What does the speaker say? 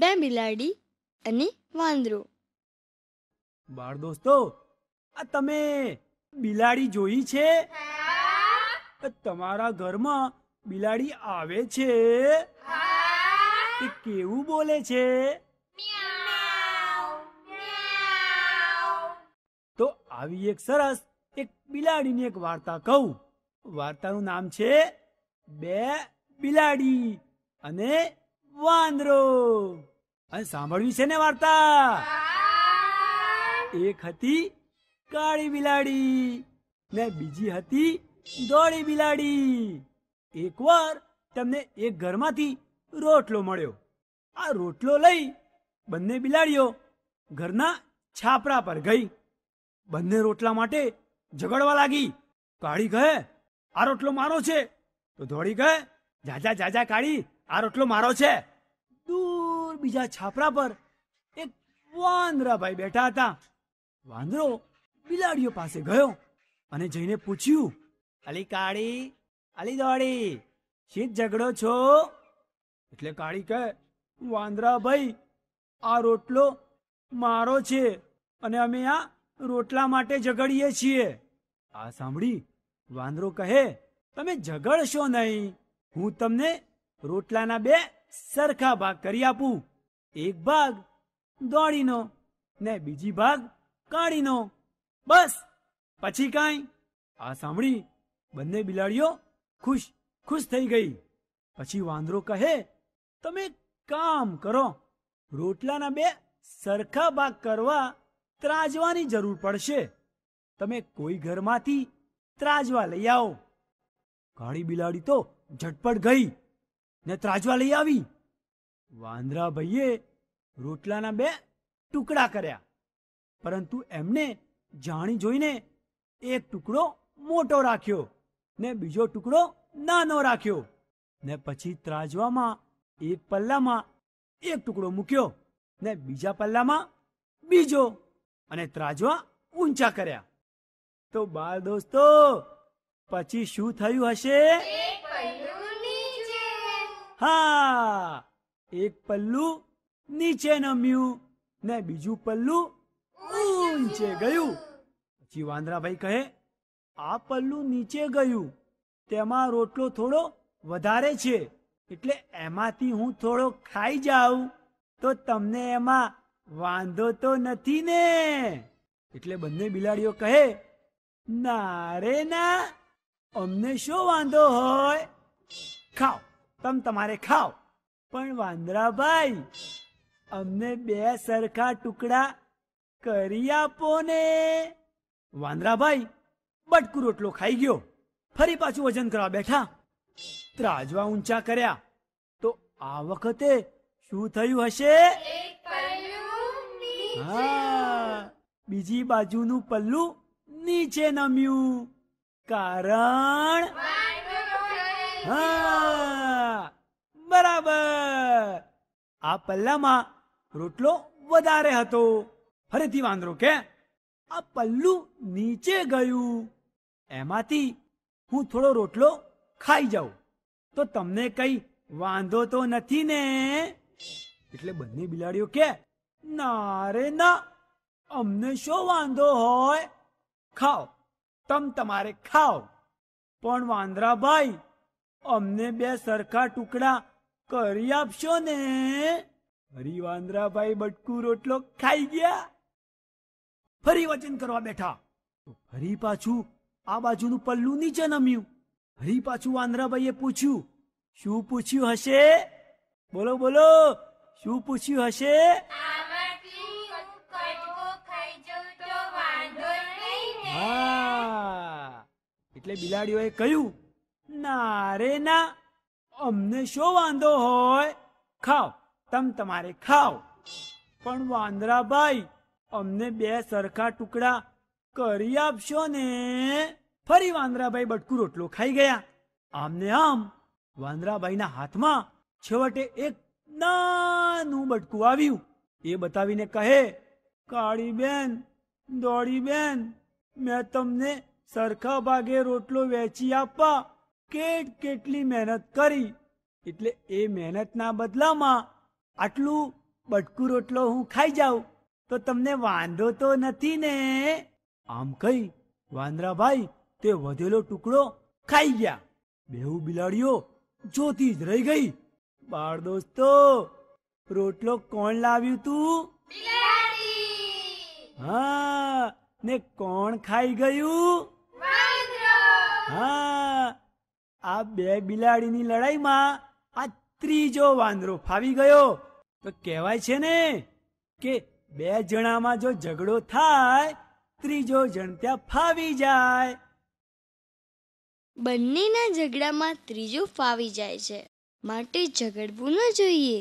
બે બિલાડી અને વાંદરો બાળ દોસ્તો આ તમે બિલાડી જોઈ છે તમારા ઘરમાં બિલાડી આવે છે કેવું બોલે છે તો આવી એક સરસ એક બિલાડીની એક વાર્તા કહું વાર્તાનું નામ છે બે બિલાડી અને વાંદરો અને સાંભળવી છે ને વાર્તા એક હતી કાળી બિલાડી ને બીજી હતી દોડી બિલાડી એકવાર તમને એક ઘરમાંથી રોટલો મળ્યો આ રોટલો લઈ બંને બિલાડીઓ ઘરના છાપરા પર ગઈ બંને રોટલા માટે ઝઘડવા લાગી કાળી કહે આ રોટલો મારો છે તો દોડી કહે જાજા જાજા કાળી આ રોટલો મારો છે દૂર ઓર બીજા છાપરા પર એક વાંદરાભાઈ બેઠા હતા વાંદરો બિલાડીઓ પાસે ગયો અને જઈને પૂછ્યું અલી કાળી અલી દોડી શીત ઝઘડો છો એટલે કાળી કહે વાંદરાભાઈ આ રોટલો મારો છે અને અમે આ રોટલા માટે ઝઘડીએ છીએ આ સાંભળી વાંદરો કહે તમે ઝઘડશો નહીં હું તમને રોટલાના બે સરખા ભાગ કરી આપું એક ભાગ દોડીનો ને બીજી ભાગ કાળીનો બસ પછી કાંઈ આ સાંભળી બંને બિલાડીઓ ખુશ ખુશ થઈ ગઈ પછી વાંદરો કહે તમે કામ કરો રોટલાના બે સરખા ભાગ કરવા ત્રાજવાની જરૂર પડશે તમે કોઈ ઘરમાંથી ત્રાજવા લઈ આવો કાળી બિલાડી તો ઝટપટ ગઈ ને ત્રાજવા લઈ આવી વાંદરા ભાઈએ રોટલાના બે ટુકડા કર્યા પરંતુ એમને જાણી જોઈને એક ટુકડો મોટો રાખ્યો ને બીજો ટુકડો નાનો રાખ્યો ને પછી ત્રાજવામાં એક પલ્લામાં એક ટુકડો મૂક્યો ને બીજા પલ્લામાં બીજો અને ત્રાજવા ઊંચા કર્યા તો બાળ દોસ્તો પછી શું થયું હશે હા એક પલ્લું નીચે નમ્યું ને બીજું પલ્લું ઊંચે ગયું પછી વાંદરાભાઈ કહે આ પલ્લું નીચે ગયું તેમાં રોટલો થોડો વધારે છે એટલે એમાંથી હું થોડો ખાઈ જાઉં તો તમને એમાં વાંધો તો નથી ને એટલે બંને બિલાડીઓ કહે ના રે ના અમને શું વાંધો હોય ખાઓ તમ તમારે ખાઓ પણ વાંદરાભાઈ અમને બે સરખા ટુકડા કરી આપો ને વાંદરાભાઈ બટકુ રોટલો ખાઈ ગયો ફરી પાછું વજન કરવા બેઠા ત્રાજવા ઊંચા કર્યા તો આ વખતે શું થયું હશે હા બીજી બાજુનું પલ્લુ નીચે નમ્યું કારણ હા બરાબર આ પલ્લામાં રોટલો વધારે હતો ફરીથી વાંદરો કે આ પલ્લું નીચે ગયું એમાંથી હું થોડો રોટલો ખાઈ જાઉં તો તમને કઈ વાંધો તો નથી ને એટલે બંને બિલાડીઓ કે ના રે ના અમને શો વાંધો હોય ખાઓ તમ તમારે ખાઓ પણ વાંદરા ભાઈ અમને બે સરખા ટુકડા કરી આપશો ને હરી વાંદરાભાઈ બટકુ રોટલો ખાઈ ગયા ફરી વચન કરવા બેઠા ફરી પાછું આ બાજુનું પલ્લું નીચે નમ્યું હરી પાછું વાંદરાભાઈએ પૂછ્યું શું પૂછ્યું હશે બોલો બોલો શું પૂછ્યું હશે એટલે બિલાડીઓએ કહ્યું ના રે ના અમને શું વાંધો હોય ખાઓ તમ તમારે ખાઓ પણ વાંદરાભાઈ અમને બે સરખા ટુકડા કરી આપશો ને ફરી વાંદરાભાઈ બટકું રોટલો ખાઈ ગયા આમને આમ વાંદરાભાઈના હાથમાં છેવટે એક નાનું બટકું આવ્યું એ બતાવીને કહે કાળી બેન દોડી બેન મેં તમને સરખા ભાગે રોટલો વેચી આપવા કેટ કેટલી મહેનત કરી એટલે એ મહેનતના બદલામાં આટલું બટકું રોટલો હું ખાઈ જાઉં તો તમને વાંધો તો નથી ને આમ કહી વાંદરાભાઈ તે વધેલો ટુકડો ખાઈ ગયા બેઉ બિલાડીઓ જોતી જ રહી ગઈ બાળ દોસ્તો રોટલો કોણ લાવ્યું તું હા ને કોણ ખાઈ ગયું હા આ બે બિલાડીની લડાઈમાં આ ત્રીજો વાંદરો ફાવી ગયો તો કહેવાય છે ને કે બે જણામાં જો ઝઘડો થાય ત્રીજો જણ ત્યાં ફાવી જાય બંનેના ઝઘડામાં ત્રીજો ફાવી જાય છે માટે ઝઘડવું ન જોઈએ